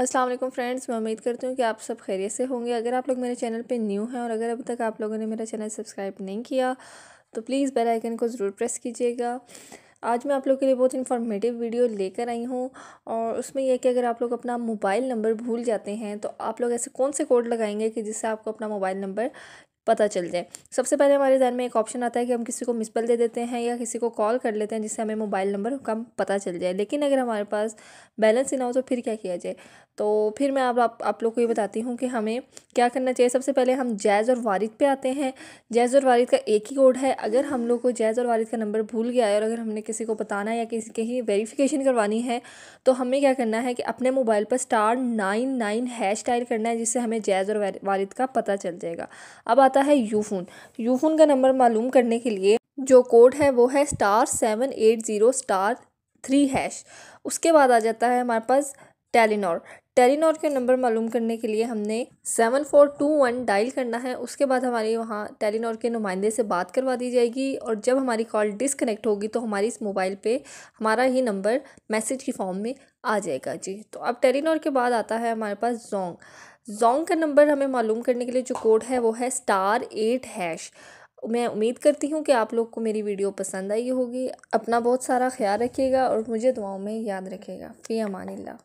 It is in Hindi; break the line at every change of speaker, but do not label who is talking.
अस्सलाम वालेकुम फ्रेंड्स मैं उम्मीद करती हूँ कि आप सब खैरियत से होंगे अगर आप लोग मेरे चैनल पे न्यू हैं और अगर अभी तक आप लोगों ने मेरा चैनल सब्सक्राइब नहीं किया तो प्लीज़ बेल आइकन को ज़रूर प्रेस कीजिएगा आज मैं आप लोग के लिए बहुत इन्फॉर्मेटिव वीडियो लेकर आई हूँ और उसमें यह कि अगर आप लोग अपना मोबाइल नंबर भूल जाते हैं तो आप लोग ऐसे कौन से कोड लगाएंगे कि जिससे आपको अपना मोबाइल नंबर पता चल जाए सबसे पहले हमारे ध्यान में एक ऑप्शन आता है कि हम किसी को मिसपल दे देते हैं या किसी को कॉल कर लेते हैं जिससे हमें मोबाइल नंबर का पता चल जाए लेकिन अगर हमारे पास बैलेंस ही ना हो तो फिर क्या किया जाए तो फिर मैं आप आप, आप लोग को ये बताती हूँ कि हमें क्या करना चाहिए सबसे पहले हम जैज़ और वारिद पे आते हैं जैज़ और वारिद का एक ही कोड है अगर हम लोग को जैज़ और वारिद का नंबर भूल गया है और अगर हमने किसी को बताना है या किसी के ही वेरीफिकेशन करवानी है तो हमें क्या करना है कि अपने मोबाइल पर star nine nine hash dial करना है जिससे हमें जैज़ और वारिद का पता चल जाएगा अब आता होता है यूफोन यूफोन का नंबर मालूम करने के लिए जो कोड है वो है star seven eight zero star three hash उसके बाद आ जाता है हमारे पास टेलीनॉर टेलीनॉर के नंबर मालूम करने के लिए हमने seven four two one dial करना है उसके बाद हमारी वहाँ टेलीनॉर के नुमाइंदे से बात करवा दी जाएगी और जब हमारी कॉल डिसकनेक्ट होगी तो हमारी इस मोबाइल पे हमारा ही नंबर मैसेज की फॉर्म में आ जाएगा जी तो अब टेलीनॉर के बाद आता है हमारे पास जोंग जोंग का नंबर हमें मालूम करने के लिए जो कोड है वो है स्टार एट हैश मैं उम्मीद करती हूँ कि आप लोग को मेरी वीडियो पसंद आई होगी अपना बहुत सारा ख्याल रखिएगा और मुझे दुआओं में याद रखिएगा फ़ी अमान